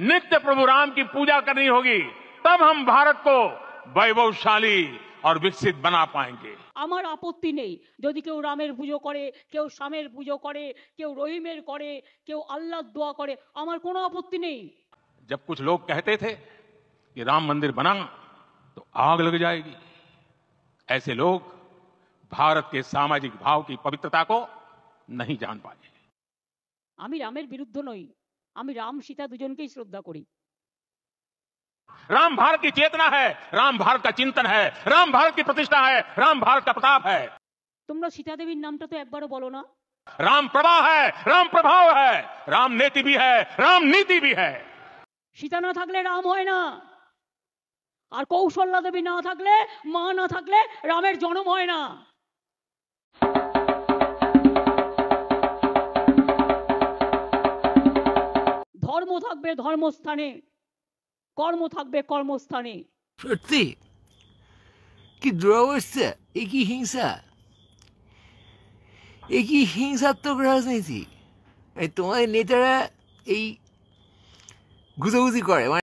नित्य प्रभु राम की पूजा करनी होगी तब हम भारत को वैभवशाली और विकसित बना पाएंगे আমার আপত্তি নেই যদি কেউ রামের পুজো করে কেউ শ্যামের পুজো করে কেউ রহিমের করে কেউ আল্লাহ দোয়া করে আমার কোনো আপত্তি নেই जब कुछ लोग कहते थे कि राम मंदिर बना तो आग लग जाएगी ऐसे लोग भारत के सामाजिक भाव की पवित्रता को नहीं जान पाए আমি রামের বিরুদ্ধ নই আমি রাম সীতা দুজনকেই শ্রদ্ধা করি রাম ভারত কি চেতনা রাম ভারত কা চিন্তন রাম ভারত কি প্রতিষ্ঠা রাম ভারত কা প্রতাপ তোমরা সীতা দেবীর নামটা তো একবারও বলো না রাম প্রভা হাম প্রভাব রাম নীতি ভি রাম নীতি ভি সীতা না থাকলে রাম হয় না আর কৌশল্যা দেবী না থাকলে মা না থাকলে রামের জন্ম হয় না ধর্ম থাকবে ধর্মস্থানে কর্ম থাকবে কর্মস্থানে সত্যি কি দুরবস্থা এ কি হিংসা এ কি হিংসাত্মক রাজনীতি তোমাদের নেতারা এই গুজগুজি করে